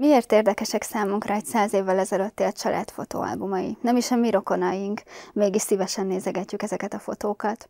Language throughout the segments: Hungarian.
Miért érdekesek számunkra egy száz évvel ezelőtt a család fotóalbumai? Nem is a mi rokonaink, mégis szívesen nézegetjük ezeket a fotókat.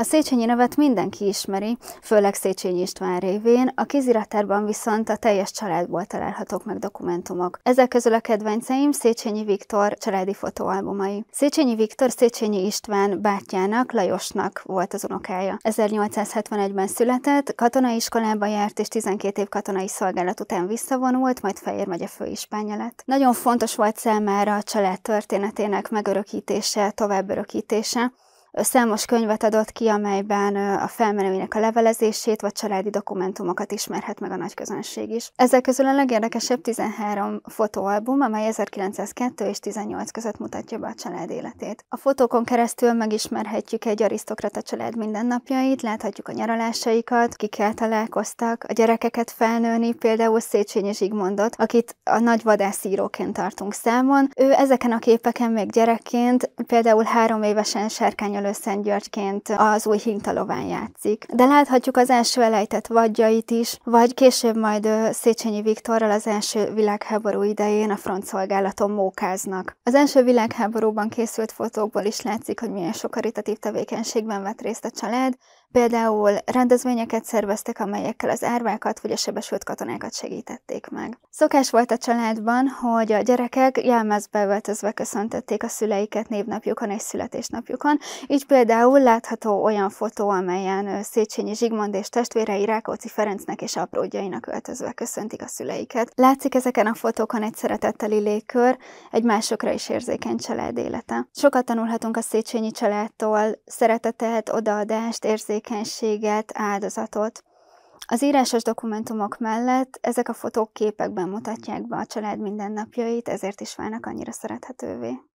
A Széchenyi nevet mindenki ismeri, főleg Széchenyi István révén, a kéziratárban viszont a teljes családból találhatók meg dokumentumok. Ezek közül a kedvenceim Széchenyi Viktor családi fotóalbumai. Széchenyi Viktor Széchenyi István bátyjának, Lajosnak volt az unokája. 1871-ben született, katonai iskolába járt és 12 év katonai szolgálat után visszavonult, majd Fejér megye főispánya lett. Nagyon fontos volt számára a család történetének megörökítése, továbbörökítése, számos könyvet adott ki, amelyben a felmenőinek a levelezését vagy családi dokumentumokat ismerhet meg a nagy közönség is. Ezek közül a legérdekesebb 13 fotóalbum, amely 1902 és 18 között mutatja be a család életét. A fotókon keresztül megismerhetjük egy arisztokrata család mindennapjait, láthatjuk a nyaralásaikat, kikkel találkoztak, a gyerekeket felnőni, például Széchenyi Zsigmondot, akit a nagy vadászíróként tartunk számon. Ő ezeken a képeken még gyerekként, például három évesen sárkány Székelyelő Szent Györgyként az új hintalován játszik. De láthatjuk az első elejtett vadjait is, vagy később majd Széchenyi Viktorral az első világháború idején a szolgálaton mókáznak. Az első világháborúban készült fotókból is látszik, hogy milyen sok karitatív tevékenységben vett részt a család, Például rendezvényeket szerveztek, amelyekkel az árvákat vagy a sebesült katonákat segítették meg. Szokás volt a családban, hogy a gyerekek jelmezbe öltözve köszöntötték a szüleiket névnapjukon és születésnapjukon, így például látható olyan fotó, amelyen Széchenyi Zsigmond és testvérei Rákóczi Ferencnek és apródjainak öltözve köszöntik a szüleiket. Látszik ezeken a fotókon egy szeretetteli légkör, egy másokra is érzékeny család élete. Sokat tanulhatunk a Széchenyi családtól, szeretetet, odaadást, érzékenységet, tevékenységet, áldozatot. Az írásos dokumentumok mellett ezek a fotók képekben mutatják be a család mindennapjait, ezért is válnak annyira szerethetővé.